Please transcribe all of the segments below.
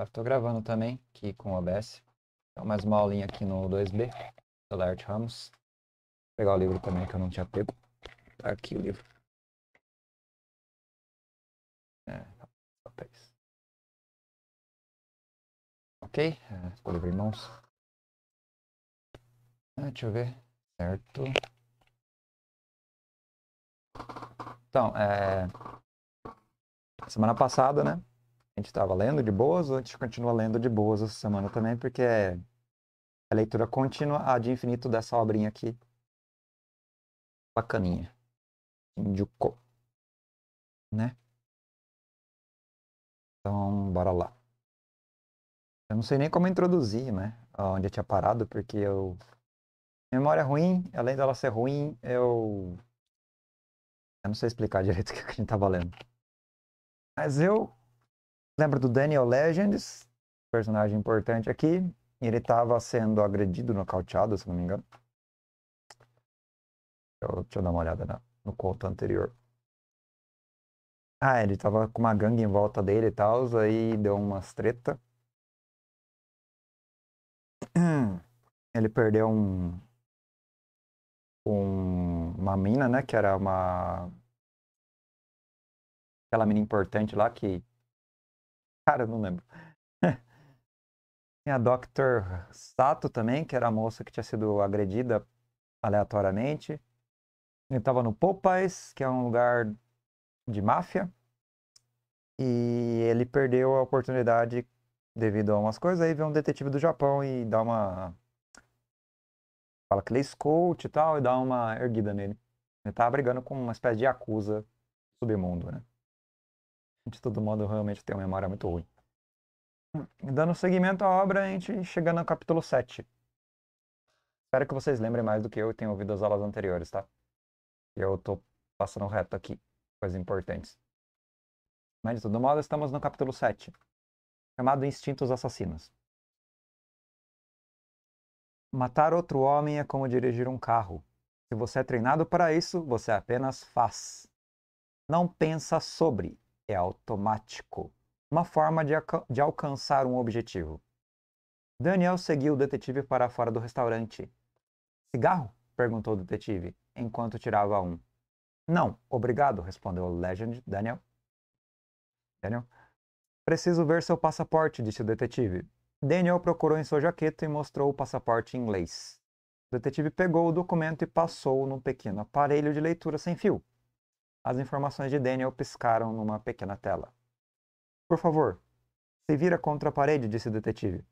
estou gravando também aqui com o OBS. Então, mais uma aulinha aqui no 2B, do Laert Ramos. Vou pegar o livro também que eu não tinha pego. Tá aqui o livro. É, papéis. Tá. Tá ok, é, ficou em mãos. Ah, deixa eu ver. Certo. Então, é... Semana passada, né? a gente estava lendo de boas, a gente continua lendo de boas essa semana também, porque é a é leitura contínua a de infinito dessa obrinha aqui. Bacaninha. Indico. Né? Então, bora lá. Eu não sei nem como introduzir, né? Onde eu tinha parado, porque eu. Memória é ruim, além dela ser ruim, eu. Eu não sei explicar direito o que a gente tava lendo. Mas eu lembra do Daniel Legends, personagem importante aqui. Ele estava sendo agredido, nocauteado, se não me engano. Eu, deixa eu dar uma olhada na, no conto anterior. Ah, ele estava com uma gangue em volta dele e tal, aí deu umas treta. Ele perdeu um, um, uma mina, né, que era uma aquela mina importante lá que cara, não lembro. Tinha a Dr. Sato também, que era a moça que tinha sido agredida aleatoriamente. Ele estava no Popeyes, que é um lugar de máfia. E ele perdeu a oportunidade devido a umas coisas. Aí vem um detetive do Japão e dá uma. Fala que ele é scout e tal, e dá uma erguida nele. Ele tava brigando com uma espécie de acusa submundo, né? de todo modo, realmente tenho uma memória muito ruim. Dando seguimento à obra, a gente chega no capítulo 7. Espero que vocês lembrem mais do que eu e tenham ouvido as aulas anteriores, tá? Eu tô passando reto aqui, coisas importantes. Mas, de todo modo, estamos no capítulo 7, chamado Instintos Assassinos. Matar outro homem é como dirigir um carro. Se você é treinado para isso, você apenas faz. Não pensa sobre, é automático uma forma de, de alcançar um objetivo. Daniel seguiu o detetive para fora do restaurante. Cigarro? perguntou o detetive, enquanto tirava um. Não, obrigado, respondeu o Legend Daniel. Daniel? Preciso ver seu passaporte, disse o detetive. Daniel procurou em sua jaqueta e mostrou o passaporte em inglês. O detetive pegou o documento e passou num pequeno aparelho de leitura sem fio. As informações de Daniel piscaram numa pequena tela. Por favor, se vira contra a parede, disse o detetive.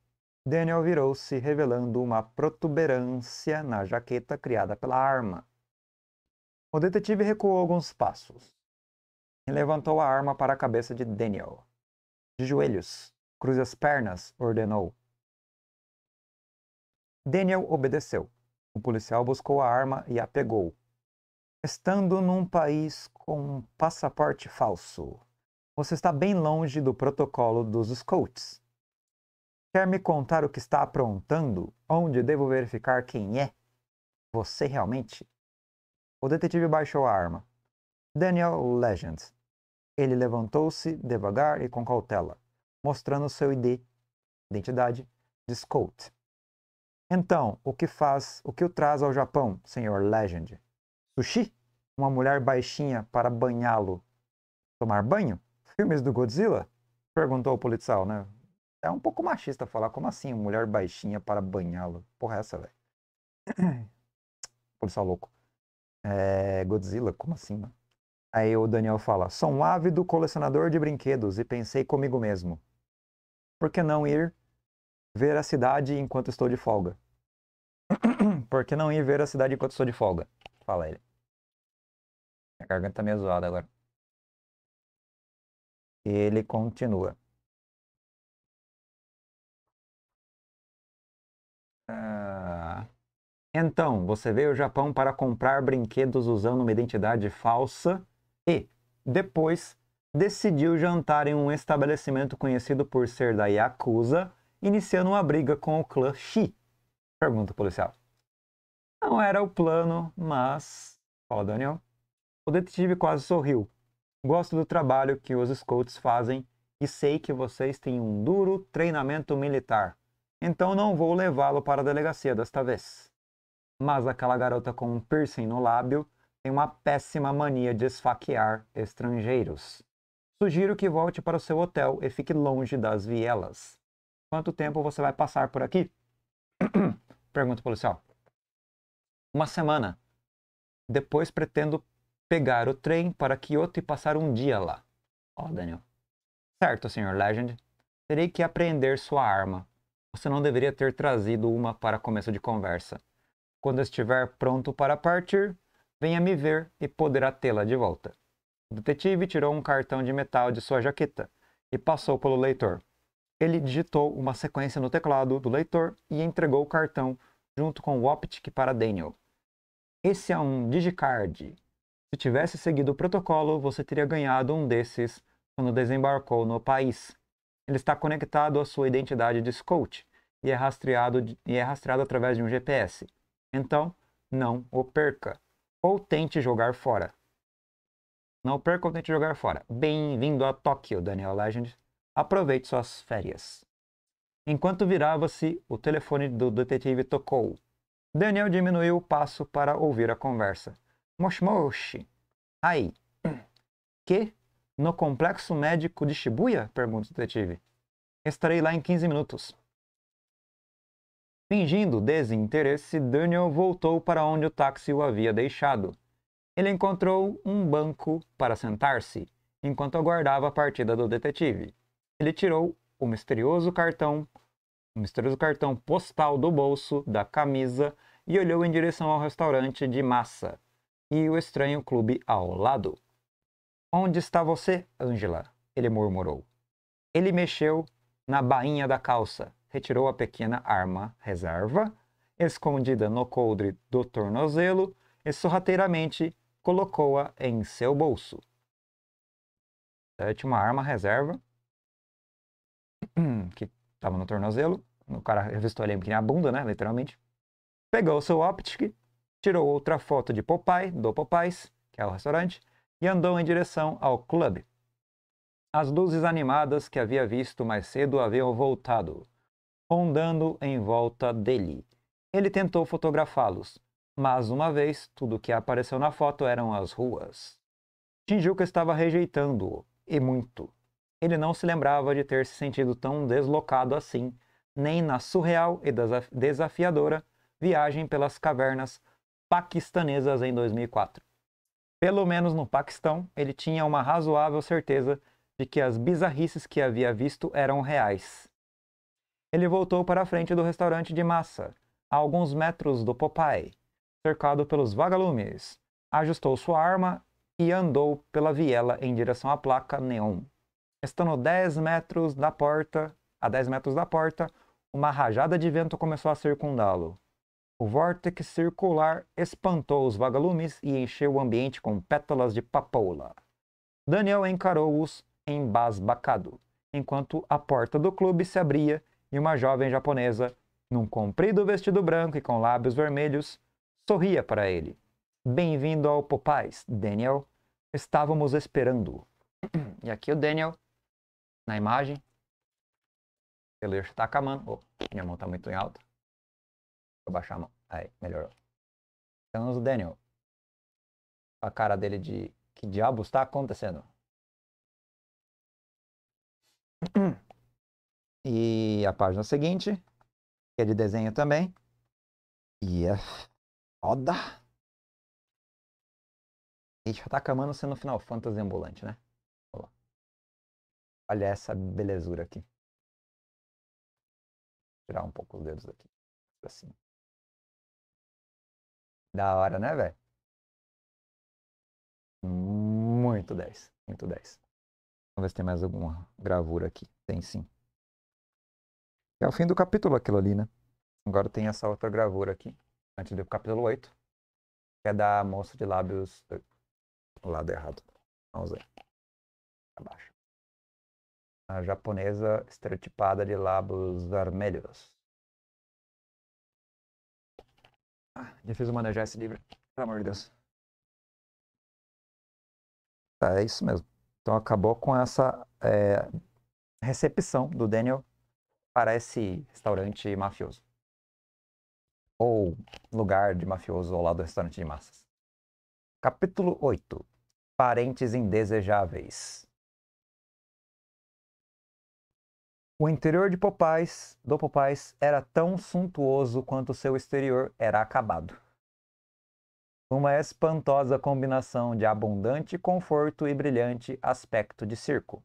Daniel virou-se, revelando uma protuberância na jaqueta criada pela arma. O detetive recuou alguns passos e levantou a arma para a cabeça de Daniel. De joelhos, cruze as pernas, ordenou. Daniel obedeceu. O policial buscou a arma e a pegou. Estando num país com um passaporte falso. Você está bem longe do protocolo dos scouts. Quer me contar o que está aprontando? Onde devo verificar quem é? Você realmente? O detetive baixou a arma. Daniel Legend. Ele levantou-se devagar e com cautela, mostrando seu ID, identidade, de Scout. Então, o que faz, o que o traz ao Japão, Sr. Legend? Sushi? uma mulher baixinha para banhá-lo tomar banho? Filmes do Godzilla? Perguntou o policial, né? É um pouco machista falar, como assim, mulher baixinha para banhá-lo? Porra, é essa, velho. policial louco. É, Godzilla, como assim, mano? Aí o Daniel fala: Sou um ávido colecionador de brinquedos e pensei comigo mesmo. Por que não ir ver a cidade enquanto estou de folga? Por que não ir ver a cidade enquanto estou de folga? Fala ele. A garganta tá meio zoada agora. E ele continua. Ah, então, você veio ao Japão para comprar brinquedos usando uma identidade falsa e, depois, decidiu jantar em um estabelecimento conhecido por ser da Yakuza, iniciando uma briga com o clã Shi. Pergunta policial. Não era o plano, mas. Fala, Daniel. O detetive quase sorriu. Gosto do trabalho que os scouts fazem e sei que vocês têm um duro treinamento militar. Então não vou levá-lo para a delegacia desta vez. Mas aquela garota com um piercing no lábio tem uma péssima mania de esfaquear estrangeiros. Sugiro que volte para o seu hotel e fique longe das vielas. Quanto tempo você vai passar por aqui? Pergunta o policial. Uma semana. Depois pretendo pegar o trem para Kyoto e passar um dia lá. Ó, oh, Daniel. Certo, Sr. Legend. Terei que apreender sua arma. Você não deveria ter trazido uma para começo de conversa. Quando estiver pronto para partir, venha me ver e poderá tê-la de volta. O detetive tirou um cartão de metal de sua jaqueta e passou pelo leitor. Ele digitou uma sequência no teclado do leitor e entregou o cartão junto com o Optic para Daniel. Esse é um digicard, se tivesse seguido o protocolo, você teria ganhado um desses quando desembarcou no país. Ele está conectado à sua identidade de scout e é rastreado, e é rastreado através de um GPS. Então, não o perca ou tente jogar fora. Não perca ou tente jogar fora. Bem-vindo a Tóquio, Daniel Legend. Aproveite suas férias. Enquanto virava-se, o telefone do detetive tocou. Daniel diminuiu o passo para ouvir a conversa. Moshimoshi. Ai. Que? No complexo médico de Shibuya? Pergunta o detetive. Estarei lá em 15 minutos. Fingindo desinteresse, Daniel voltou para onde o táxi o havia deixado. Ele encontrou um banco para sentar-se, enquanto aguardava a partida do detetive. Ele tirou o misterioso cartão, o misterioso cartão postal do bolso da camisa e olhou em direção ao restaurante de massa e o estranho clube ao lado. Onde está você, Angela? Ele murmurou. Ele mexeu na bainha da calça, retirou a pequena arma reserva, escondida no coldre do tornozelo, e sorrateiramente colocou-a em seu bolso. Sétima arma reserva, que estava no tornozelo. O cara revistou ele na bunda, né? Literalmente. Pegou seu optic tirou outra foto de Popeye, do Popeyes, que é o restaurante, e andou em direção ao clube. As luzes animadas que havia visto mais cedo haviam voltado, rondando em volta dele. Ele tentou fotografá-los, mas uma vez tudo que apareceu na foto eram as ruas. Shinjuku estava rejeitando-o, e muito. Ele não se lembrava de ter se sentido tão deslocado assim, nem na surreal e desafiadora viagem pelas cavernas paquistanesas em 2004. Pelo menos no Paquistão, ele tinha uma razoável certeza de que as bizarrices que havia visto eram reais. Ele voltou para a frente do restaurante de massa, a alguns metros do Popeye, cercado pelos vagalumes, ajustou sua arma e andou pela viela em direção à placa neon. Estando 10 metros da porta, a 10 metros da porta, uma rajada de vento começou a circundá-lo. O vórtice circular espantou os vagalumes e encheu o ambiente com pétalas de papoula. Daniel encarou-os embasbacado, enquanto a porta do clube se abria e uma jovem japonesa, num comprido vestido branco e com lábios vermelhos, sorria para ele. Bem-vindo ao Popais, Daniel. Estávamos esperando. E aqui o Daniel, na imagem. Ele está com Oh, minha mão está muito em alta eu baixar a mão. Aí, melhorou. Temos o Daniel. A cara dele de que diabo está acontecendo? E a página seguinte, que é de desenho também. E é foda. gente já tá acabando sendo Final Fantasy ambulante, né? Olha essa belezura aqui. Vou tirar um pouco os dedos aqui. Assim. Da hora, né, velho? Muito 10. Muito 10. Vamos ver se tem mais alguma gravura aqui. Tem sim. É o fim do capítulo aquilo ali, né? Agora tem essa outra gravura aqui. Antes do capítulo 8. Que é da moça de lábios. Eh, lado errado. Vamos ver. Abaixo. A japonesa estereotipada de lábios vermelhos. Ah, difícil manejar esse livro, pelo amor de Deus. Tá, é isso mesmo. Então acabou com essa é, recepção do Daniel para esse restaurante mafioso. Ou lugar de mafioso ao lado do restaurante de massas. Capítulo 8. Parentes indesejáveis. O interior de Popais, do Popais, era tão suntuoso quanto seu exterior era acabado. Uma espantosa combinação de abundante conforto e brilhante aspecto de circo.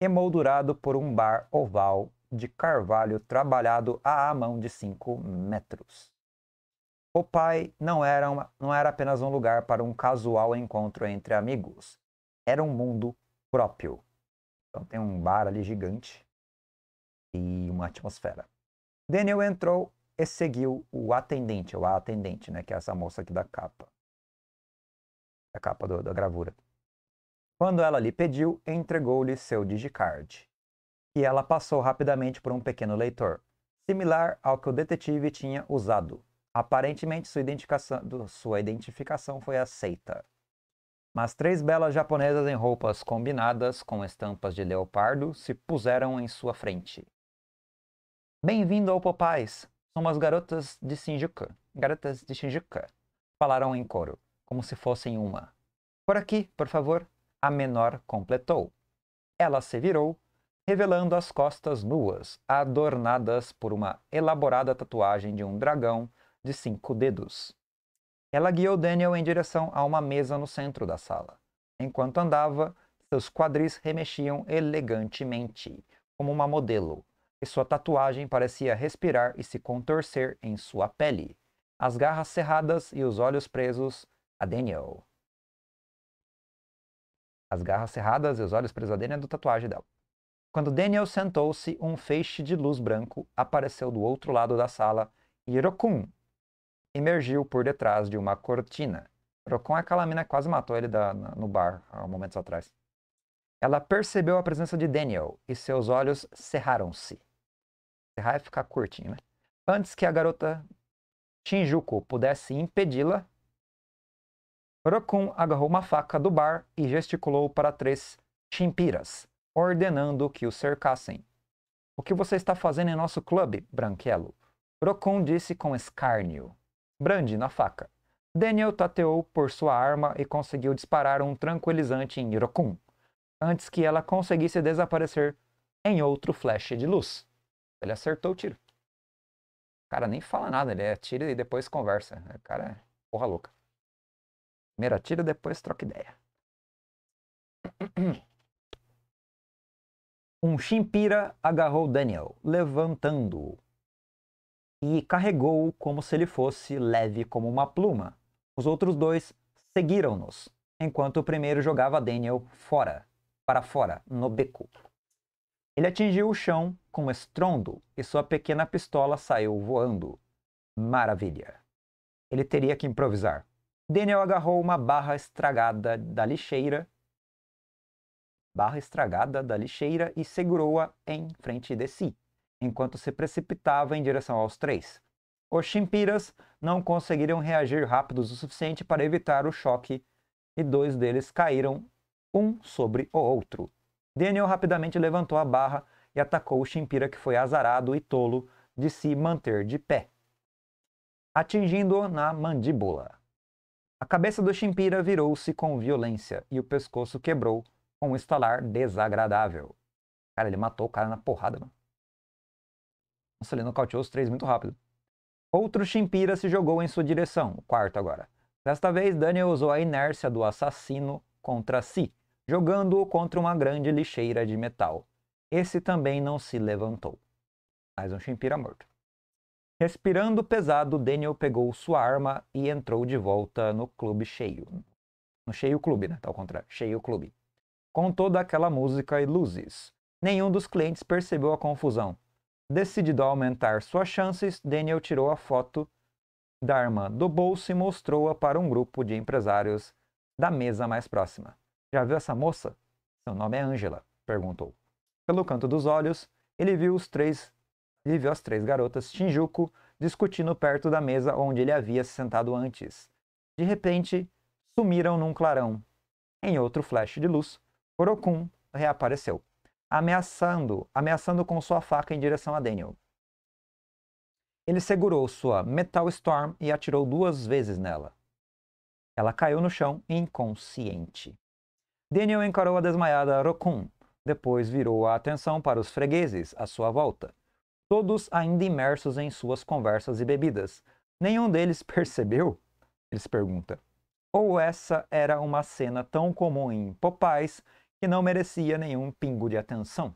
Emoldurado por um bar oval de carvalho trabalhado à mão de cinco metros. O não era, uma, não era apenas um lugar para um casual encontro entre amigos. Era um mundo próprio. Então tem um bar ali gigante e uma atmosfera. Daniel entrou e seguiu o atendente, ou a atendente, né, que é essa moça aqui da capa. A capa do, da gravura. Quando ela lhe pediu, entregou-lhe seu digicard. E ela passou rapidamente por um pequeno leitor, similar ao que o detetive tinha usado. Aparentemente, sua identificação, sua identificação foi aceita mas três belas japonesas em roupas combinadas com estampas de leopardo se puseram em sua frente. Bem-vindo ao Popais! Somos as garotas de Shinjuku. Garotas de Shinjuku. Falaram em coro, como se fossem uma. Por aqui, por favor. A menor completou. Ela se virou, revelando as costas nuas, adornadas por uma elaborada tatuagem de um dragão de cinco dedos. Ela guiou Daniel em direção a uma mesa no centro da sala. Enquanto andava, seus quadris remexiam elegantemente, como uma modelo, e sua tatuagem parecia respirar e se contorcer em sua pele, as garras cerradas e os olhos presos a Daniel. As garras cerradas e os olhos presos a Daniel é do tatuagem dela. Quando Daniel sentou-se, um feixe de luz branco apareceu do outro lado da sala e Irokun emergiu por detrás de uma cortina. Procon, é aquela mina quase matou ele da, no bar há momentos atrás. Ela percebeu a presença de Daniel e seus olhos cerraram-se. Cerrar é ficar curtinho, né? Antes que a garota Shinjuku pudesse impedi-la, Rokun agarrou uma faca do bar e gesticulou para três chimpiras, ordenando que o cercassem. O que você está fazendo em nosso clube, Branquelo? Rokun disse com escárnio brandindo a faca. Daniel tateou por sua arma e conseguiu disparar um tranquilizante em Hirokun, antes que ela conseguisse desaparecer em outro flash de luz. Ele acertou o tiro. O cara nem fala nada, ele atira e depois conversa. O cara é porra louca. Primeiro atira, depois troca ideia. Um chimpira agarrou Daniel, levantando-o e carregou-o como se ele fosse leve como uma pluma. Os outros dois seguiram-nos, enquanto o primeiro jogava Daniel fora, para fora, no beco. Ele atingiu o chão com estrondo e sua pequena pistola saiu voando. Maravilha! Ele teria que improvisar. Daniel agarrou uma barra estragada da lixeira. Barra estragada da lixeira e segurou-a em frente de si enquanto se precipitava em direção aos três. Os chimpiras não conseguiram reagir rápidos o suficiente para evitar o choque e dois deles caíram um sobre o outro. Daniel rapidamente levantou a barra e atacou o chimpira que foi azarado e tolo de se manter de pé, atingindo-o na mandíbula. A cabeça do chimpira virou-se com violência e o pescoço quebrou com um estalar desagradável. Cara, ele matou o cara na porrada, mano. Nossa, ele nocauteou os três muito rápido. Outro Chimpira se jogou em sua direção, o quarto agora. Desta vez, Daniel usou a inércia do assassino contra si, jogando-o contra uma grande lixeira de metal. Esse também não se levantou. Mais um Chimpira morto. Respirando pesado, Daniel pegou sua arma e entrou de volta no clube cheio. No cheio clube, né? Tá ao contrário. Cheio clube. Com toda aquela música e luzes. Nenhum dos clientes percebeu a confusão. Decidido a aumentar suas chances, Daniel tirou a foto da arma do bolso e mostrou-a para um grupo de empresários da mesa mais próxima. Já viu essa moça? Seu nome é Angela, perguntou. Pelo canto dos olhos, ele viu os três, ele viu as três garotas Shinjuku discutindo perto da mesa onde ele havia se sentado antes. De repente, sumiram num clarão. Em outro flash de luz, Orokun reapareceu ameaçando, ameaçando com sua faca em direção a Daniel. Ele segurou sua Metal Storm e atirou duas vezes nela. Ela caiu no chão inconsciente. Daniel encarou a desmaiada Rokun, depois virou a atenção para os fregueses à sua volta, todos ainda imersos em suas conversas e bebidas. Nenhum deles percebeu? se pergunta. Ou essa era uma cena tão comum em Popais que não merecia nenhum pingo de atenção.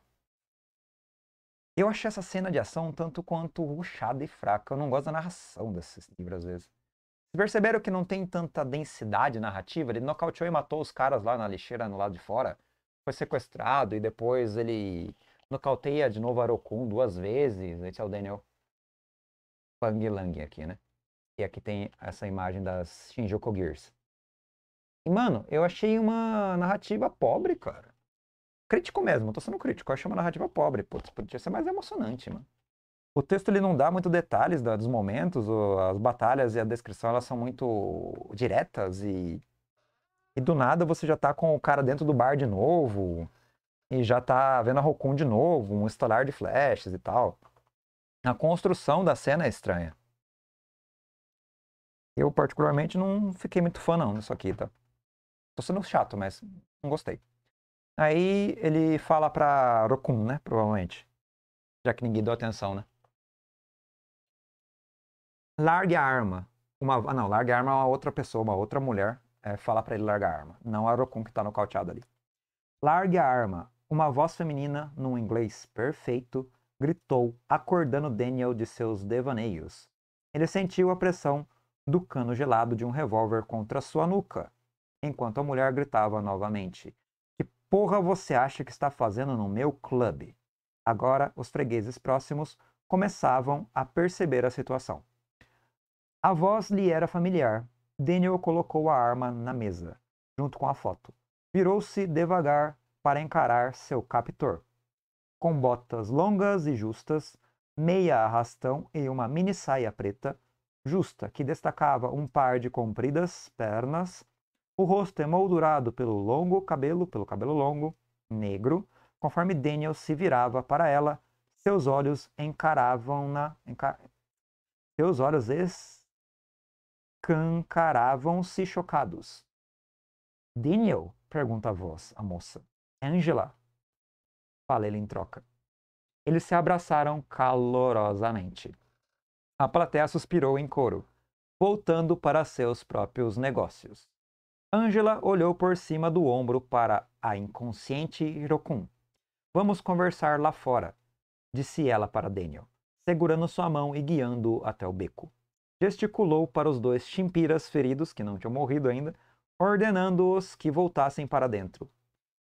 Eu achei essa cena de ação um tanto quanto ruchada e fraca. Eu não gosto da narração desses livros às vezes. Vocês perceberam que não tem tanta densidade narrativa? Ele nocauteou e matou os caras lá na lixeira no lado de fora. Foi sequestrado e depois ele nocauteia de novo Arokun duas vezes. Esse é o Daniel Pang Lang aqui, né? E aqui tem essa imagem das Shinjuku Gears mano, eu achei uma narrativa pobre, cara. Crítico mesmo, tô sendo crítico, eu achei uma narrativa pobre. Putz, podia ser mais emocionante, mano. O texto ele não dá muito detalhes da, dos momentos, as batalhas e a descrição elas são muito diretas e. E do nada você já tá com o cara dentro do bar de novo, e já tá vendo a Rokun de novo, um estalar de flechas e tal. A construção da cena é estranha. Eu, particularmente, não fiquei muito fã, não, disso aqui, tá? Tô sendo chato, mas não gostei. Aí ele fala pra Rokun, né? Provavelmente. Já que ninguém deu atenção, né? Largue a arma. Uma, ah, não, largue a arma é uma outra pessoa, uma outra mulher. É, fala para ele largar a arma. Não a Rokun que tá nocauteado ali. Largue a arma. Uma voz feminina, num inglês perfeito, gritou, acordando Daniel de seus devaneios. Ele sentiu a pressão do cano gelado de um revólver contra sua nuca enquanto a mulher gritava novamente: Que porra você acha que está fazendo no meu clube? Agora, os fregueses próximos começavam a perceber a situação. A voz lhe era familiar. Daniel colocou a arma na mesa, junto com a foto. Virou-se devagar para encarar seu captor. Com botas longas e justas, meia arrastão e uma mini saia preta, justa que destacava um par de compridas pernas o rosto é moldurado pelo longo cabelo, pelo cabelo longo, negro. Conforme Daniel se virava para ela, seus olhos encaravam-na. Enca... Seus olhos escancaravam-se chocados. Daniel? pergunta a voz, a moça. Angela? fala ele em troca. Eles se abraçaram calorosamente. A plateia suspirou em coro, voltando para seus próprios negócios. Angela olhou por cima do ombro para a inconsciente Hirokun. Vamos conversar lá fora, disse ela para Daniel, segurando sua mão e guiando-o até o beco. Gesticulou para os dois chimpiras feridos, que não tinham morrido ainda, ordenando-os que voltassem para dentro.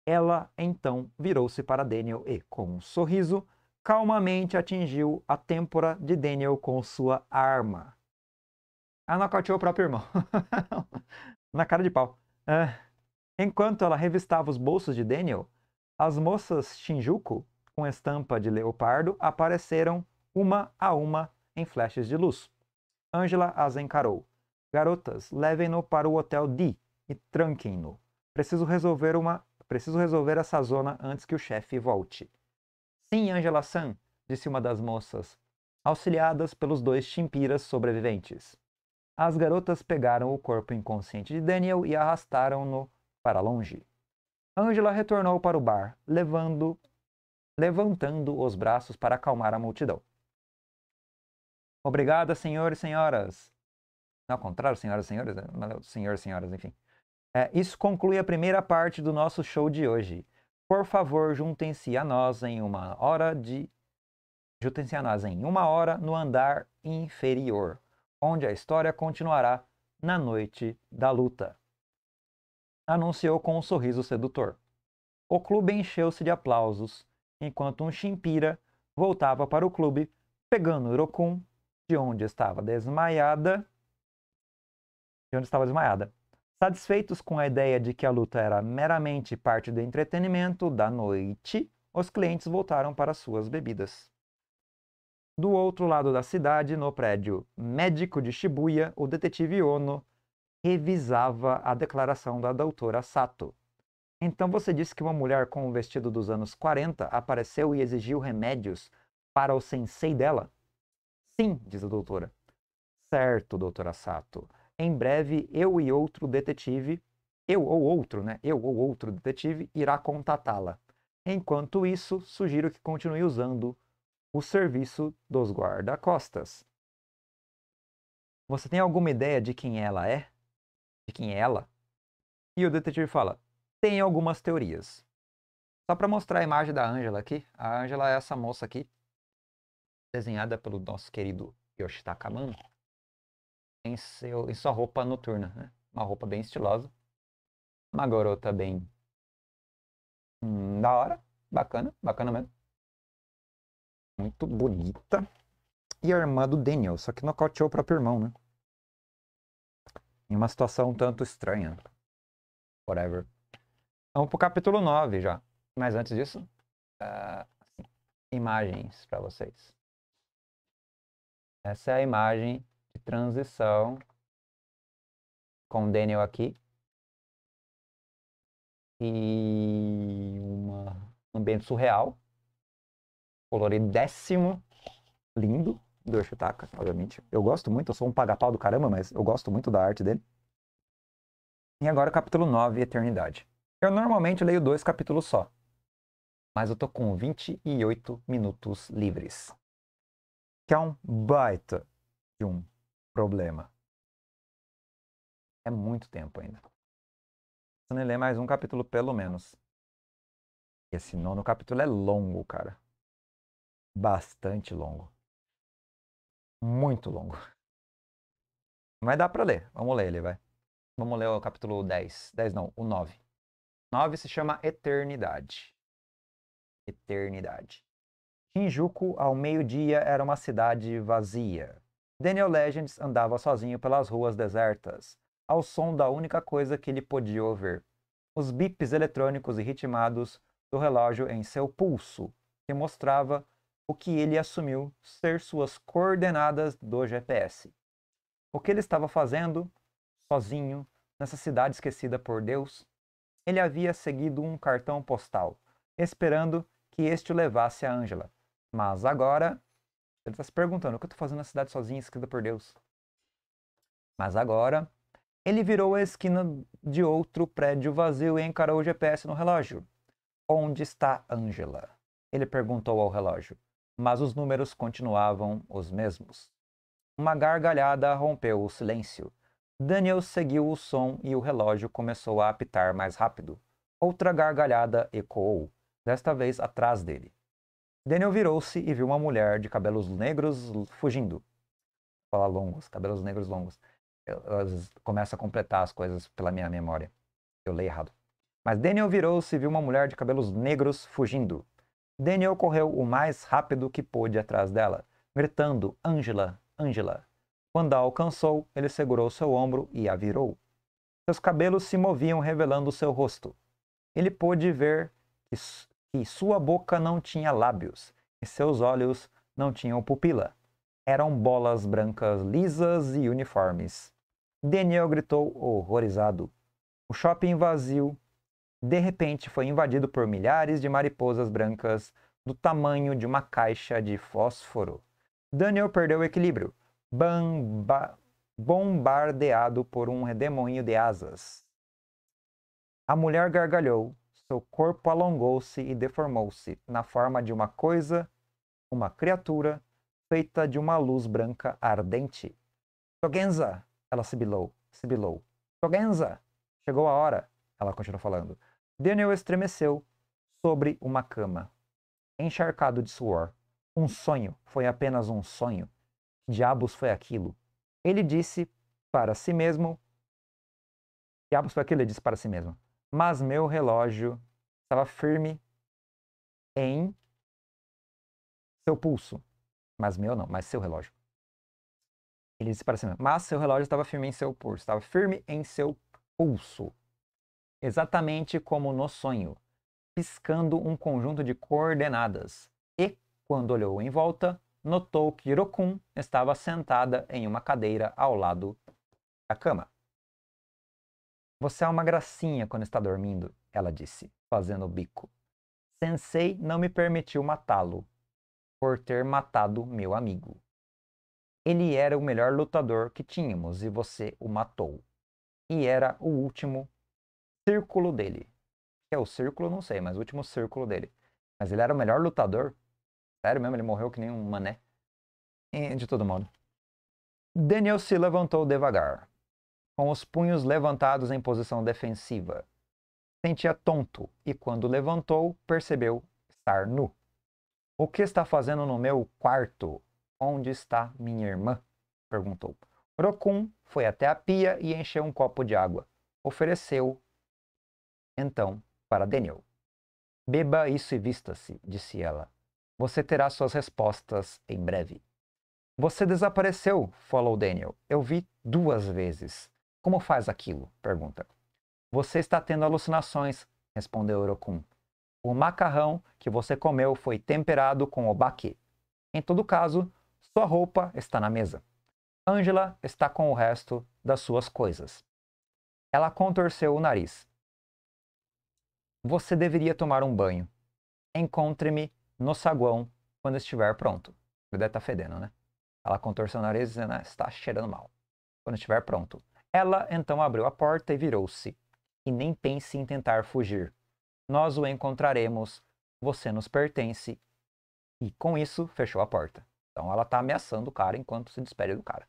Ela então virou-se para Daniel e, com um sorriso, calmamente atingiu a têmpora de Daniel com sua arma. Ah, nocauteou o próprio irmão. na cara de pau. É, enquanto ela revistava os bolsos de Daniel, as moças Shinjuku, com estampa de leopardo, apareceram uma a uma em flechas de luz. Angela as encarou. Garotas, levem-no para o hotel D e tranquem-no. Preciso resolver uma. Preciso resolver essa zona antes que o chefe volte. Sim, Angela San, disse uma das moças, auxiliadas pelos dois chimpiras sobreviventes as garotas pegaram o corpo inconsciente de Daniel e arrastaram-no para longe. Angela retornou para o bar, levando, levantando os braços para acalmar a multidão. Obrigada, senhores e senhoras. Não, ao contrário, senhoras e senhores, né? é senhores e senhoras, enfim. É, isso conclui a primeira parte do nosso show de hoje. Por favor, juntem-se a nós em uma hora de. Juntem-se a nós em uma hora no andar inferior onde a história continuará na noite da luta. Anunciou com um sorriso sedutor. O clube encheu-se de aplausos, enquanto um chimpira voltava para o clube, pegando Urokun, de onde estava desmaiada. De onde estava desmaiada. Satisfeitos com a ideia de que a luta era meramente parte do entretenimento da noite, os clientes voltaram para suas bebidas. Do outro lado da cidade, no prédio médico de Shibuya, o detetive Ono revisava a declaração da doutora Sato. Então você disse que uma mulher com um vestido dos anos 40 apareceu e exigiu remédios para o sensei dela? Sim, diz a doutora. Certo, doutora Sato. Em breve, eu e outro detetive, eu ou outro, né? Eu ou outro detetive irá contatá-la. Enquanto isso, sugiro que continue usando o serviço dos guarda-costas. Você tem alguma ideia de quem ela é? De quem é ela? E o detetive fala: tem algumas teorias. Só para mostrar a imagem da Angela aqui, a Angela é essa moça aqui, desenhada pelo nosso querido Yoshitaka Mano, em, seu, em sua roupa noturna, né? Uma roupa bem estilosa, uma garota bem hum, da hora, bacana, bacana mesmo muito bonita. E a irmã do Daniel, só que nocauteou o próprio irmão, né? Em uma situação um tanto estranha. Whatever. Vamos pro capítulo 9 já. Mas antes disso, uh, imagens para vocês. Essa é a imagem de transição com o Daniel aqui. E um ambiente surreal coloridíssimo, lindo, do Yoshitaka, obviamente. Eu gosto muito, eu sou um pagapau do caramba, mas eu gosto muito da arte dele. E agora capítulo 9, Eternidade. Eu normalmente leio dois capítulos só, mas eu tô com 28 minutos livres. Que é um baita de um problema. É muito tempo ainda. Precisando ler mais um capítulo, pelo menos. Esse nono capítulo é longo, cara bastante longo. Muito longo. Mas dá para ler. Vamos ler ele, vai. Vamos ler o capítulo 10. 10 não, o 9. 9 se chama Eternidade. Eternidade. Shinjuku, ao meio-dia, era uma cidade vazia. Daniel Legends andava sozinho pelas ruas desertas, ao som da única coisa que ele podia ouvir: os bips eletrônicos e ritmados do relógio em seu pulso, que mostrava o que ele assumiu ser suas coordenadas do GPS. O que ele estava fazendo, sozinho, nessa cidade esquecida por Deus? Ele havia seguido um cartão postal, esperando que este o levasse a Angela. Mas agora. Ele está se perguntando: o que eu estou fazendo na cidade sozinho, esquecida por Deus? Mas agora. Ele virou a esquina de outro prédio vazio e encarou o GPS no relógio. Onde está Angela? Ele perguntou ao relógio mas os números continuavam os mesmos. Uma gargalhada rompeu o silêncio. Daniel seguiu o som e o relógio começou a apitar mais rápido. Outra gargalhada ecoou, desta vez atrás dele. Daniel virou-se e viu uma mulher de cabelos negros fugindo. Fala longos, cabelos negros longos. Começa a completar as coisas pela minha memória. Eu leio errado. Mas Daniel virou-se e viu uma mulher de cabelos negros fugindo. Daniel correu o mais rápido que pôde atrás dela, gritando: Angela, Angela. Quando a alcançou, ele segurou seu ombro e a virou. Seus cabelos se moviam, revelando seu rosto. Ele pôde ver que, que sua boca não tinha lábios e seus olhos não tinham pupila. Eram bolas brancas lisas e uniformes. Daniel gritou horrorizado. O shopping vazio de repente foi invadido por milhares de mariposas brancas do tamanho de uma caixa de fósforo. Daniel perdeu o equilíbrio, bombardeado por um demônio de asas. A mulher gargalhou, seu corpo alongou-se e deformou-se na forma de uma coisa, uma criatura, feita de uma luz branca ardente. Togenza! Ela sibilou, sibilou. Togenza! Chegou a hora! Ela continuou falando. Daniel estremeceu sobre uma cama, encharcado de suor. Um sonho foi apenas um sonho. Que diabos foi aquilo? Ele disse para si mesmo. Diabos foi aquilo, ele disse para si mesmo. Mas meu relógio estava firme em seu pulso. Mas meu não, mas seu relógio. Ele disse para si mesmo. Mas seu relógio estava firme em seu pulso. Estava firme em seu pulso exatamente como no sonho, piscando um conjunto de coordenadas. E, quando olhou em volta, notou que Rokun estava sentada em uma cadeira ao lado da cama. Você é uma gracinha quando está dormindo, ela disse, fazendo o bico. Sensei não me permitiu matá-lo por ter matado meu amigo. Ele era o melhor lutador que tínhamos e você o matou. E era o último círculo dele. É o círculo, não sei, mas o último círculo dele. Mas ele era o melhor lutador. Sério mesmo, ele morreu que nem um mané. E, de todo modo. Daniel se levantou devagar, com os punhos levantados em posição defensiva. Sentia tonto e, quando levantou, percebeu estar nu. O que está fazendo no meu quarto? Onde está minha irmã? perguntou. Rokun foi até a pia e encheu um copo de água. Ofereceu então para Daniel. Beba isso e vista-se, disse ela. Você terá suas respostas em breve. Você desapareceu, falou Daniel. Eu vi duas vezes. Como faz aquilo? pergunta. Você está tendo alucinações, respondeu Orokun. O macarrão que você comeu foi temperado com baque. Em todo caso, sua roupa está na mesa. Angela está com o resto das suas coisas. Ela contorceu o nariz. Você deveria tomar um banho. Encontre-me no saguão quando estiver pronto. Deve estar tá fedendo, né? Ela contorceu o nariz dizendo, ah, está cheirando mal. Quando estiver pronto. Ela então abriu a porta e virou-se. E nem pense em tentar fugir. Nós o encontraremos. Você nos pertence. E com isso, fechou a porta. Então ela está ameaçando o cara enquanto se despede do cara.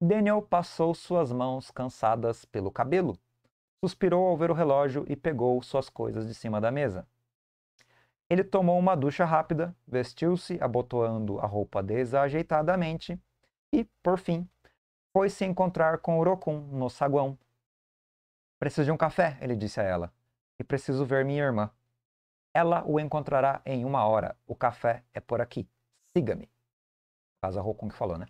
Daniel passou suas mãos cansadas pelo cabelo Suspirou ao ver o relógio e pegou suas coisas de cima da mesa. Ele tomou uma ducha rápida, vestiu-se, abotoando a roupa desajeitadamente e, por fim, foi se encontrar com Orokun no saguão. Preciso de um café, ele disse a ela, e preciso ver minha irmã. Ela o encontrará em uma hora. O café é por aqui. Siga-me. Casa Rokun que falou, né?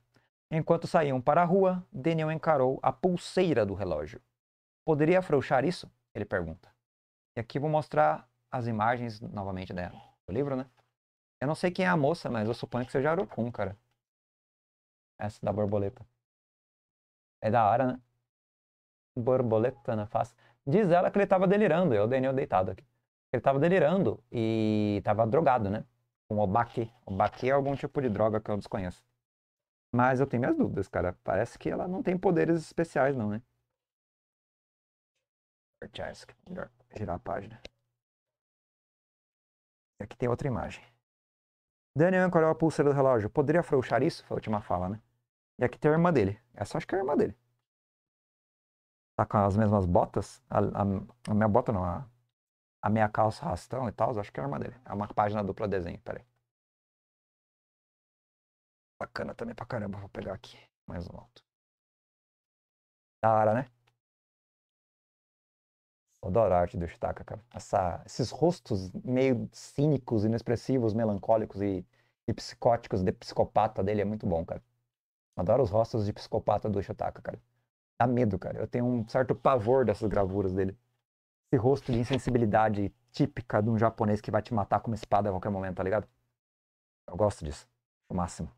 Enquanto saíam para a rua, Daniel encarou a pulseira do relógio. Poderia afrouxar isso? Ele pergunta. E aqui vou mostrar as imagens novamente dela, do livro, né? Eu não sei quem é a moça, mas eu suponho que seja Arukun, cara. Essa da borboleta. É da hora, né? Borboleta na face. Diz ela que ele estava delirando. Eu, Daniel, deitado aqui. Ele estava delirando e estava drogado, né? Com obake. Obake é algum tipo de droga que eu desconheço. Mas eu tenho minhas dúvidas, cara. Parece que ela não tem poderes especiais, não, né? Charts, é melhor girar a página. Aqui tem outra imagem. Daniel encolheu a é pulseira do relógio. Poderia afrouxar isso? Foi a última fala, né? E aqui tem a irmã dele. Essa é acho que é a irmã dele. Tá com as mesmas botas. A, a, a minha bota não, a, a minha calça rastão e tal. Acho que é a irmã dele. É uma página dupla desenho, peraí. Bacana também pra caramba. Vou pegar aqui mais um alto. Da hora, né? Adoro a arte do Shitaka, cara. Essa, esses rostos meio cínicos, inexpressivos, melancólicos e, e psicóticos, de psicopata dele é muito bom, cara. Adoro os rostos de psicopata do Shitaka, cara. Dá medo, cara. Eu tenho um certo pavor dessas gravuras dele. Esse rosto de insensibilidade típica de um japonês que vai te matar com uma espada a qualquer momento, tá ligado? Eu gosto disso. O máximo.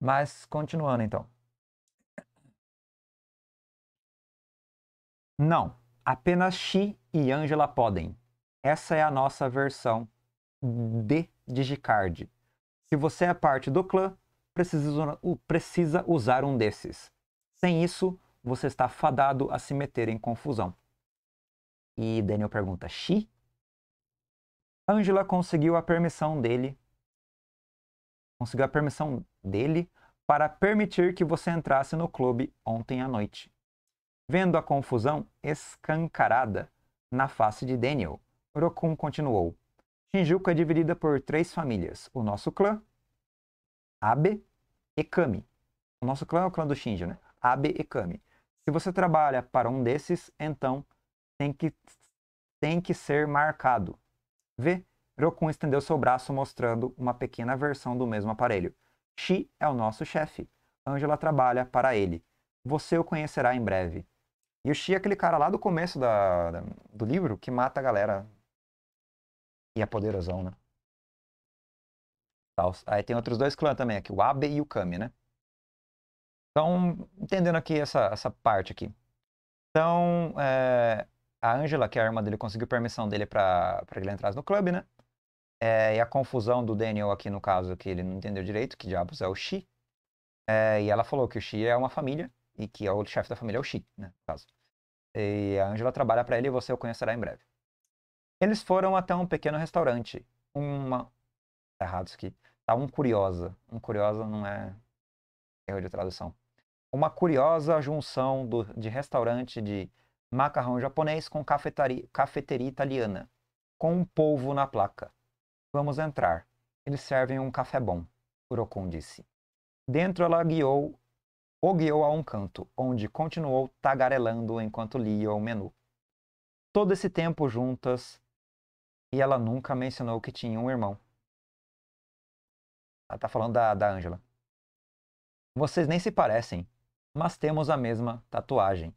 Mas, continuando então. Não. Apenas Xi e Angela podem. Essa é a nossa versão de Digicard. Se você é parte do clã, precisa, usar um desses. Sem isso, você está fadado a se meter em confusão. E Daniel pergunta: Xi? Angela conseguiu a permissão dele. Conseguiu a permissão dele para permitir que você entrasse no clube ontem à noite. Vendo a confusão escancarada na face de Daniel, Rokun continuou. Shinjuku é dividida por três famílias. O nosso clã, Abe e Kami. O nosso clã é o clã do Shinjuku, né? Abe e Kami. Se você trabalha para um desses, então tem que, tem que ser marcado. Vê? Rokun estendeu seu braço mostrando uma pequena versão do mesmo aparelho. Shi é o nosso chefe. Angela trabalha para ele. Você o conhecerá em breve. E o Xi é aquele cara lá do começo da, da, do livro que mata a galera. E é poderosão, né? Aí tem outros dois clãs também aqui, o Abe e o Kami, né? Então, entendendo aqui essa, essa parte aqui. Então, é, a Angela, que é a irmã dele, conseguiu permissão dele para ele entrar no clube, né? É, e a confusão do Daniel aqui, no caso, que ele não entendeu direito, que diabos é o Xi. É, e ela falou que o Xi é uma família e que é o chefe da família, é o Chi, né, no caso. E a Angela trabalha para ele e você o conhecerá em breve. Eles foram até um pequeno restaurante. Uma. Tá errado isso aqui. Tá um curiosa. Um curiosa não é. Erro de tradução. Uma curiosa junção do, de restaurante de macarrão japonês com cafetari, cafeteria italiana. Com um polvo na placa. Vamos entrar. Eles servem um café bom, Kurokun disse. Dentro ela guiou o guiou a um canto, onde continuou tagarelando enquanto lia o menu. Todo esse tempo juntas, e ela nunca mencionou que tinha um irmão. Ela tá falando da Ângela. Vocês nem se parecem, mas temos a mesma tatuagem.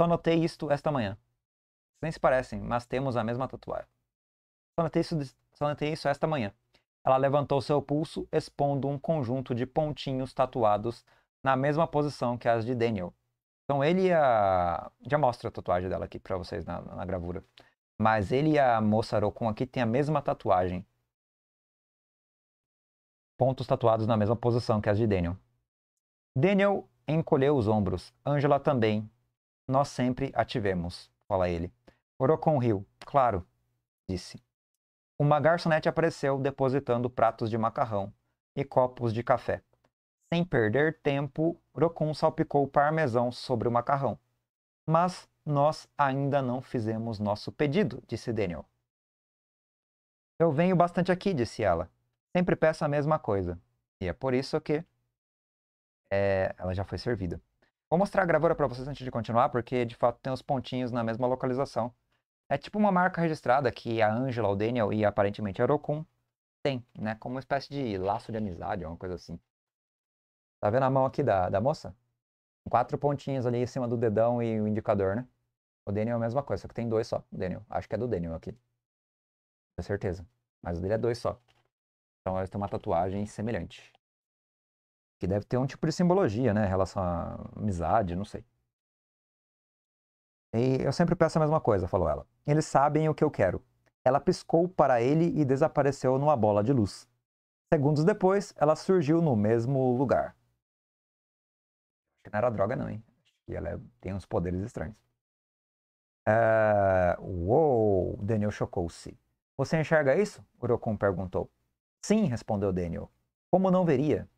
Só notei isto esta manhã. Vocês nem se parecem, mas temos a mesma tatuagem. Só notei isso, só notei isso esta manhã. Ela levantou seu pulso, expondo um conjunto de pontinhos tatuados na mesma posição que as de Daniel. Então ele e a. Já mostra a tatuagem dela aqui para vocês na, na, gravura. Mas ele e a moça Rokun aqui tem a mesma tatuagem. Pontos tatuados na mesma posição que as de Daniel. Daniel encolheu os ombros. Angela também. Nós sempre a tivemos, fala ele. Orocon riu. Claro, disse uma garçonete apareceu depositando pratos de macarrão e copos de café. Sem perder tempo, Rokun salpicou parmesão sobre o macarrão. Mas nós ainda não fizemos nosso pedido, disse Daniel. Eu venho bastante aqui, disse ela. Sempre peço a mesma coisa. E é por isso que. É... ela já foi servida. Vou mostrar a gravura para vocês antes de continuar, porque de fato tem os pontinhos na mesma localização. É tipo uma marca registrada que a Angela, o Daniel e aparentemente a Rokun tem, né? Como uma espécie de laço de amizade, alguma coisa assim. Tá vendo a mão aqui da, da moça? Quatro pontinhos ali em cima do dedão e o indicador, né? O Daniel é a mesma coisa, só que tem dois só. O Daniel. Acho que é do Daniel aqui. Tenho certeza. Mas o dele é dois só. Então eles têm uma tatuagem semelhante. Que deve ter um tipo de simbologia, né? Em relação à amizade, não sei. E eu sempre peço a mesma coisa, falou ela. Eles sabem o que eu quero. Ela piscou para ele e desapareceu numa bola de luz. Segundos depois, ela surgiu no mesmo lugar. Acho que não era droga, não, hein? Acho que ela é, tem uns poderes estranhos. Uh, uou! Daniel chocou-se. Você enxerga isso? Urokun perguntou. Sim, respondeu Daniel. Como não veria?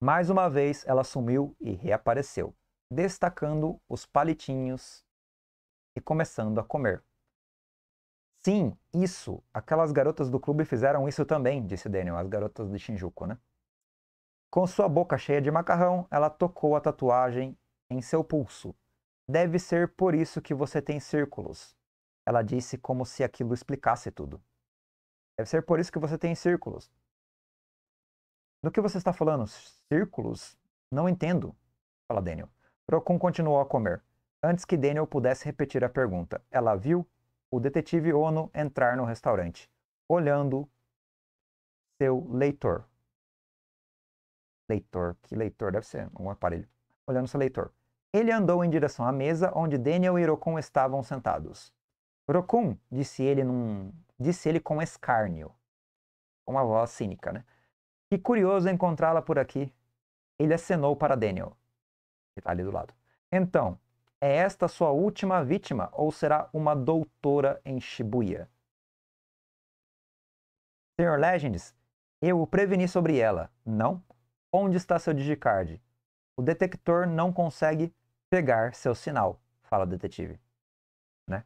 Mais uma vez, ela sumiu e reapareceu destacando os palitinhos e começando a comer. Sim, isso. Aquelas garotas do clube fizeram isso também, disse Daniel, as garotas de Shinjuku, né? Com sua boca cheia de macarrão, ela tocou a tatuagem em seu pulso. Deve ser por isso que você tem círculos. Ela disse como se aquilo explicasse tudo. Deve ser por isso que você tem círculos. Do que você está falando? Círculos? Não entendo, fala Daniel. Procon continuou a comer. Antes que Daniel pudesse repetir a pergunta, ela viu o detetive Ono entrar no restaurante, olhando seu leitor. Leitor, que leitor? Deve ser um aparelho. Olhando seu leitor. Ele andou em direção à mesa onde Daniel e Rokun estavam sentados. Rokun, disse ele num. disse ele com escárnio. Com uma voz cínica, né? Que curioso encontrá-la por aqui. Ele acenou para Daniel que está ali do lado. Então, é esta sua última vítima ou será uma doutora em Shibuya? Senhor Legends, eu o preveni sobre ela, não? Onde está seu digicard? O detector não consegue pegar seu sinal, fala o detetive. Né?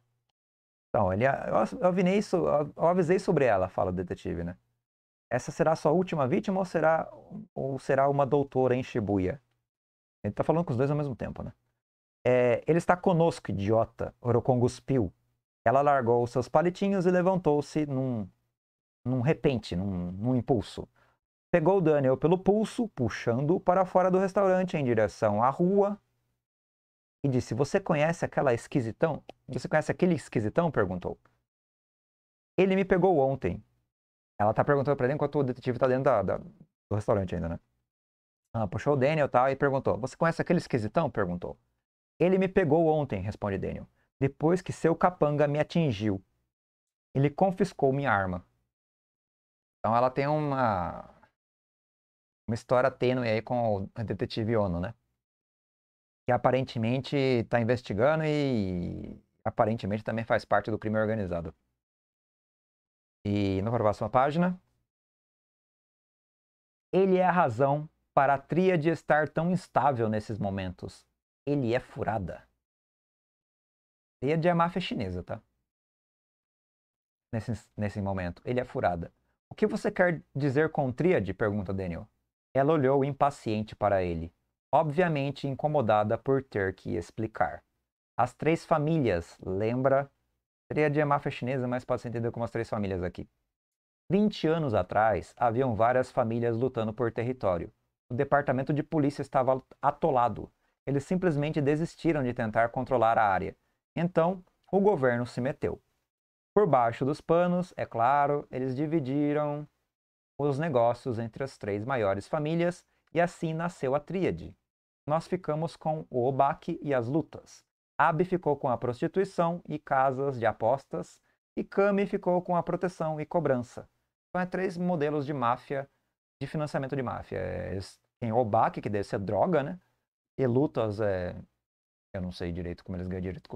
Então, ele, eu, eu avisei sobre ela, fala o detetive, né? Essa será sua última vítima ou será, ou será uma doutora em Shibuya? Ele tá falando com os dois ao mesmo tempo, né? É, ele está conosco, idiota. Oroconguspiu. Ela largou seus palitinhos e levantou-se num, num repente, num, num impulso. Pegou Daniel pelo pulso, puxando-o para fora do restaurante em direção à rua, e disse: Você conhece aquela esquisitão? Você conhece aquele esquisitão? perguntou. Ele me pegou ontem. Ela tá perguntando para ele enquanto o detetive tá dentro da, da, do restaurante ainda, né? Ah, puxou o Daniel tal, e perguntou: Você conhece aquele esquisitão? Perguntou. Ele me pegou ontem, responde Daniel, depois que seu capanga me atingiu. Ele confiscou minha arma. Então ela tem uma. Uma história tênue aí com o detetive Ono, né? Que aparentemente está investigando e aparentemente também faz parte do crime organizado. E na próxima página. Ele é a razão para a tríade estar tão instável nesses momentos? Ele é furada. Tríade é a máfia chinesa, tá? Nesse, nesse momento. Ele é furada. O que você quer dizer com tríade? pergunta Daniel. Ela olhou impaciente para ele, obviamente incomodada por ter que explicar. As três famílias, lembra? Tríade é máfia chinesa, mas pode ser entender como as três famílias aqui. 20 anos atrás, haviam várias famílias lutando por território. O departamento de polícia estava atolado. Eles simplesmente desistiram de tentar controlar a área. Então, o governo se meteu. Por baixo dos panos, é claro, eles dividiram os negócios entre as três maiores famílias e assim nasceu a tríade. Nós ficamos com o obaque e as lutas. Abi ficou com a prostituição e casas de apostas, e Kami ficou com a proteção e cobrança. São então, é três modelos de máfia de financiamento de máfia. Tem é, têm OBAC, que deve ser droga, né? E lutas, é... eu não sei direito como eles ganham direito.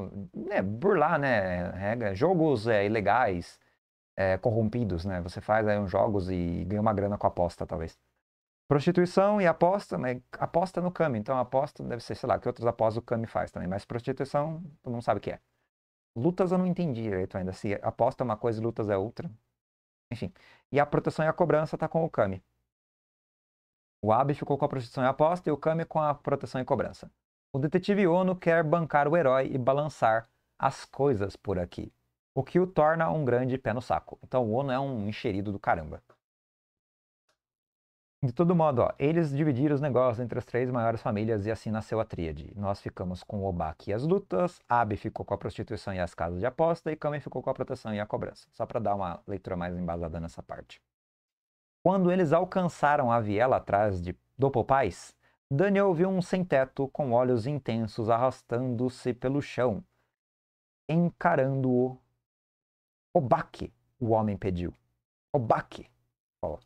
É, burlar, né? Regra. Jogos é, ilegais, é, corrompidos, né? Você faz aí uns jogos e ganha uma grana com aposta, talvez. Prostituição e aposta, mas né? aposta no Kami. Então aposta deve ser, sei lá, que outros apostas o Kami faz também. Mas prostituição, tu não sabe o que é. Lutas eu não entendi direito ainda. Se aposta é uma coisa e lutas é outra. Enfim. E a proteção e a cobrança tá com o Kami. O Abe ficou com a prostituição e aposta e o Kami com a proteção e cobrança. O detetive Ono quer bancar o herói e balançar as coisas por aqui, o que o torna um grande pé no saco. Então o Ono é um encherido do caramba. De todo modo, ó, eles dividiram os negócios entre as três maiores famílias e assim nasceu a tríade. Nós ficamos com o Obaki e as lutas, Abe ficou com a prostituição e as casas de aposta e Kami ficou com a proteção e a cobrança. Só para dar uma leitura mais embasada nessa parte. Quando eles alcançaram a viela atrás de, do Popais, Daniel viu um sem-teto com olhos intensos arrastando-se pelo chão. Encarando-o. Obaque, o homem pediu. Obaque. Ó.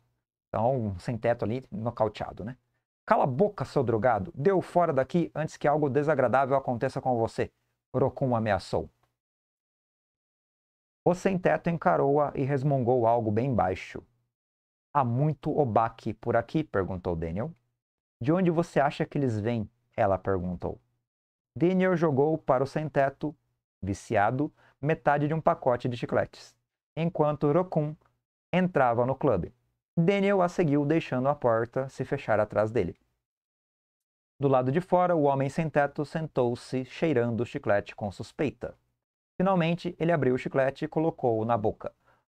Então, um sem-teto ali, nocauteado, né? Cala a boca, seu drogado. Deu fora daqui antes que algo desagradável aconteça com você. Rokun ameaçou. O sem-teto encarou-a e resmungou algo bem baixo. Há muito obaki por aqui? perguntou Daniel. De onde você acha que eles vêm? ela perguntou. Daniel jogou para o sem-teto, viciado, metade de um pacote de chicletes, enquanto Rokun entrava no clube. Daniel a seguiu, deixando a porta se fechar atrás dele. Do lado de fora, o homem sem teto sentou-se, cheirando o chiclete com suspeita. Finalmente, ele abriu o chiclete e colocou-o na boca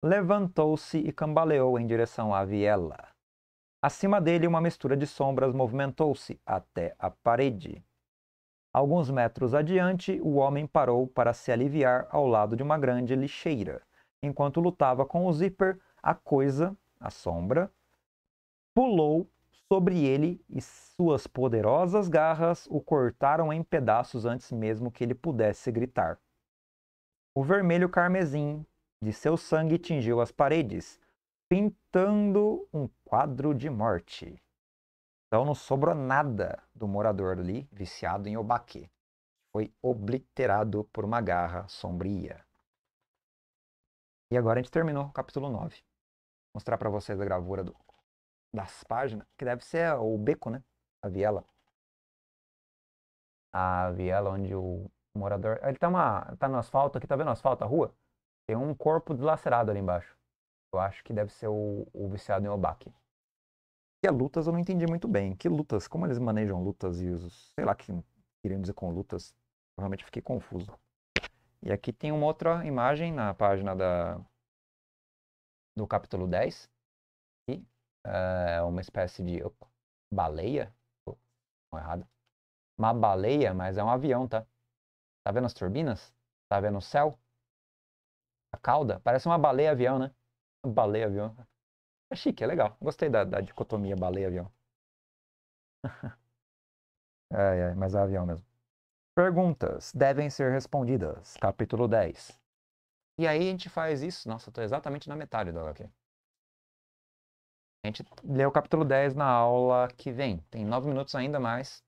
levantou-se e cambaleou em direção à viela. Acima dele, uma mistura de sombras movimentou-se até a parede. Alguns metros adiante, o homem parou para se aliviar ao lado de uma grande lixeira. Enquanto lutava com o zíper, a coisa, a sombra, pulou sobre ele e suas poderosas garras o cortaram em pedaços antes mesmo que ele pudesse gritar. O vermelho carmesim de seu sangue tingiu as paredes, pintando um quadro de morte. Então não sobrou nada do morador ali viciado em obaque. Foi obliterado por uma garra sombria. E agora a gente terminou o capítulo 9. Vou mostrar para vocês a gravura do, das páginas, que deve ser o beco, né? A viela. A viela onde o morador. Ele tá, uma, tá no asfalto aqui, tá vendo o asfalto, a rua? Tem um corpo dilacerado ali embaixo. Eu acho que deve ser o, o viciado em Obaki. E a é lutas eu não entendi muito bem. Que lutas? Como eles manejam lutas e os. Sei lá que queriam dizer com lutas. Eu realmente fiquei confuso. E aqui tem uma outra imagem na página da do capítulo 10. Aqui, é uma espécie de baleia. Oh, errado. Uma baleia, mas é um avião, tá? Tá vendo as turbinas? Tá vendo o céu? a cauda. Parece uma baleia-avião, né? Baleia-avião. É chique, é legal. Gostei da, da dicotomia baleia-avião. ai, ai, mas é avião mesmo. Perguntas devem ser respondidas. Capítulo 10. E aí a gente faz isso. Nossa, tô exatamente na metade do aqui A gente lê o capítulo 10 na aula que vem. Tem nove minutos ainda mais.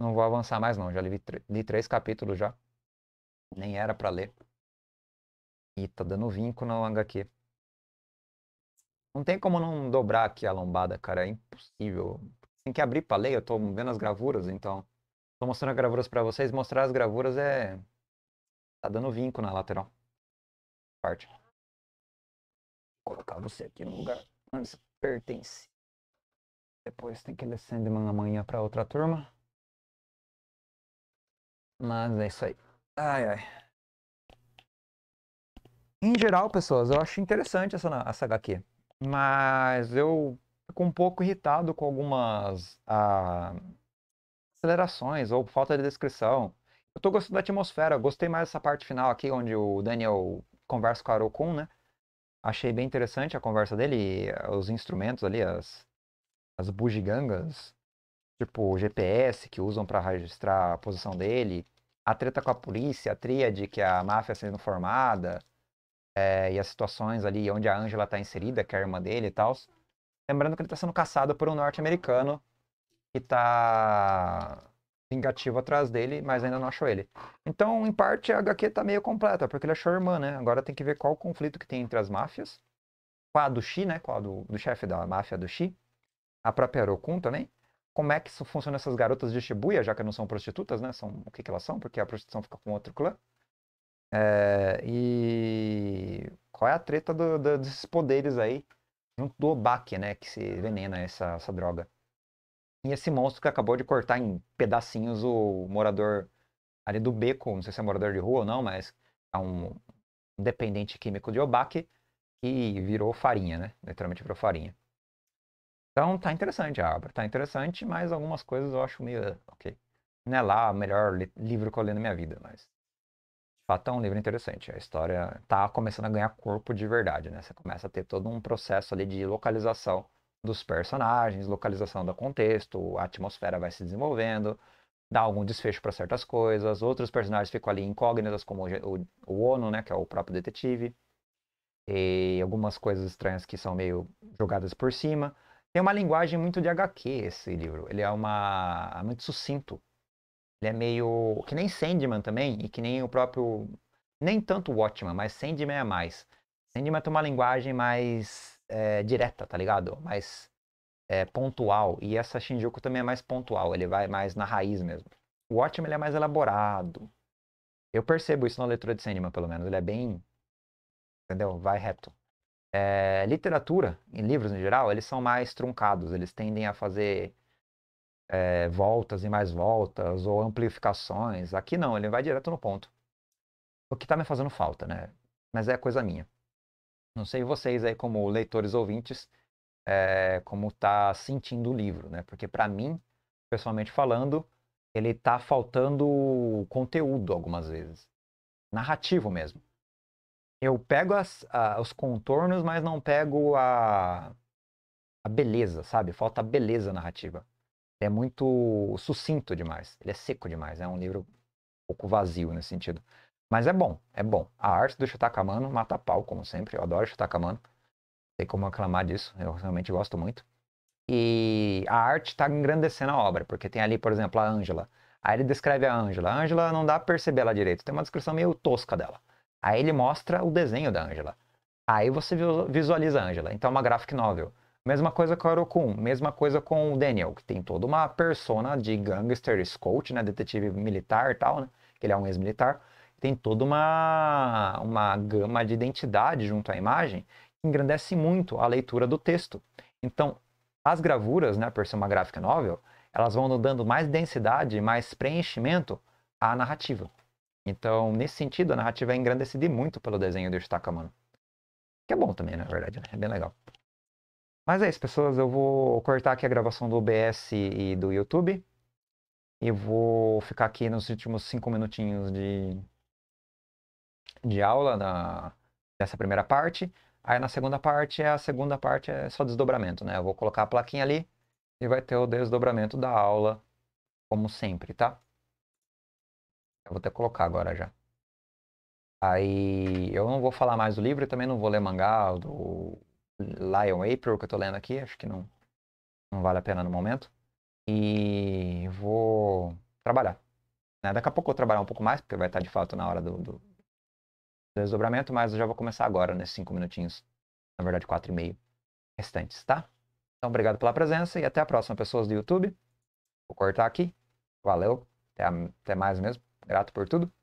Não vou avançar mais não. Já li, li três capítulos já. Nem era para ler. E tá dando vinco no HQ. Não tem como não dobrar aqui a lombada, cara. É impossível. Tem que abrir pra ler. Eu tô vendo as gravuras, então. Tô mostrando as gravuras pra vocês. Mostrar as gravuras é. Tá dando vinco na lateral. Parte. Vou colocar você aqui no lugar. você pertence. Depois tem que ler Sandman amanhã pra outra turma. Mas é isso aí. Ai, ai em geral, pessoas, eu acho interessante essa, essa HQ. Mas eu fico um pouco irritado com algumas ah, acelerações ou falta de descrição. Eu tô gostando da atmosfera, gostei mais dessa parte final aqui, onde o Daniel conversa com a Arokun, né? Achei bem interessante a conversa dele, os instrumentos ali, as, as bugigangas, tipo o GPS que usam para registrar a posição dele, a treta com a polícia, a tríade que a máfia sendo formada é, e as situações ali onde a Angela está inserida, que é a irmã dele e tal. Lembrando que ele está sendo caçado por um norte-americano que está vingativo atrás dele, mas ainda não achou ele. Então, em parte, a HQ está meio completa, porque ele achou a irmã, né? Agora tem que ver qual o conflito que tem entre as máfias. Com a do Xi, né? Com a do, do chefe da máfia do Xi. A própria Rokun também como é que funcionam essas garotas de Shibuya, já que não são prostitutas, né? São o que, que elas são, porque a prostituição fica com outro clã. É, e qual é a treta do, do, desses poderes aí? Junto do Obak, né? Que se venena essa, essa droga. E esse monstro que acabou de cortar em pedacinhos o morador ali do beco, não sei se é morador de rua ou não, mas é um dependente químico de Obak que virou farinha, né? Literalmente virou farinha. Então tá interessante a obra, tá interessante, mas algumas coisas eu acho meio ok. Não é lá o melhor livro que eu li na minha vida, mas fato é um livro interessante. A história tá começando a ganhar corpo de verdade, né? Você começa a ter todo um processo ali de localização dos personagens, localização do contexto, a atmosfera vai se desenvolvendo, dá algum desfecho para certas coisas, outros personagens ficam ali incógnitas, como o, o Ono, né, que é o próprio detetive, e algumas coisas estranhas que são meio jogadas por cima. Tem uma linguagem muito de HQ esse livro, ele é uma é muito sucinto ele é meio. que nem Sandman também, e que nem o próprio. Nem tanto Watchman, mas Sandman é mais. Sandman tem uma linguagem mais é, direta, tá ligado? Mais é, pontual. E essa Shinjuku também é mais pontual, ele vai mais na raiz mesmo. O Watchman ele é mais elaborado. Eu percebo isso na leitura de Sandman, pelo menos. Ele é bem. Entendeu? Vai reto. É, literatura, em livros no geral, eles são mais truncados. Eles tendem a fazer é, voltas e mais voltas ou amplificações. Aqui não, ele vai direto no ponto. O que está me fazendo falta, né? Mas é coisa minha. Não sei vocês aí como leitores ouvintes é, como tá sentindo o livro, né? Porque para mim, pessoalmente falando, ele tá faltando conteúdo algumas vezes, narrativo mesmo. Eu pego as, a, os contornos, mas não pego a, a beleza, sabe? Falta beleza narrativa é muito sucinto demais, ele é seco demais, é um livro um pouco vazio nesse sentido. Mas é bom, é bom. A arte do Chitakamano, mata pau, como sempre. Eu adoro Chitakamano. Tem como aclamar disso, eu realmente gosto muito. E a arte está engrandecendo a obra, porque tem ali, por exemplo, a Ângela. Aí ele descreve a Ângela. A Ângela não dá para perceber ela direito, tem uma descrição meio tosca dela. Aí ele mostra o desenho da Ângela. Aí você visualiza a Ângela. Então é uma graphic novel. Mesma coisa com o Arokun, mesma coisa com o Daniel, que tem toda uma persona de gangster scout, né, detetive militar e tal, né, que ele é um ex-militar, tem toda uma, uma gama de identidade junto à imagem que engrandece muito a leitura do texto. Então, as gravuras, né, por ser uma gráfica novel, elas vão dando mais densidade, mais preenchimento à narrativa. Então, nesse sentido, a narrativa é engrandecida muito pelo desenho do Shitaka, mano. Que é bom também, na verdade, né? É bem legal. Mas é isso, pessoas. Eu vou cortar aqui a gravação do OBS e do YouTube. E vou ficar aqui nos últimos cinco minutinhos de, de aula na, dessa primeira parte. Aí na segunda parte, a segunda parte é só desdobramento, né? Eu vou colocar a plaquinha ali e vai ter o desdobramento da aula, como sempre, tá? Eu vou até colocar agora já. Aí eu não vou falar mais do livro e também não vou ler mangá do Lion April que eu tô lendo aqui, acho que não, não vale a pena no momento. E vou trabalhar. Né? Daqui a pouco eu vou trabalhar um pouco mais, porque vai estar de fato na hora do, do, desdobramento, mas eu já vou começar agora, nesses cinco minutinhos. Na verdade, quatro e meio restantes, tá? Então, obrigado pela presença e até a próxima, pessoas do YouTube. Vou cortar aqui. Valeu. Até, até mais mesmo. Grato por tudo.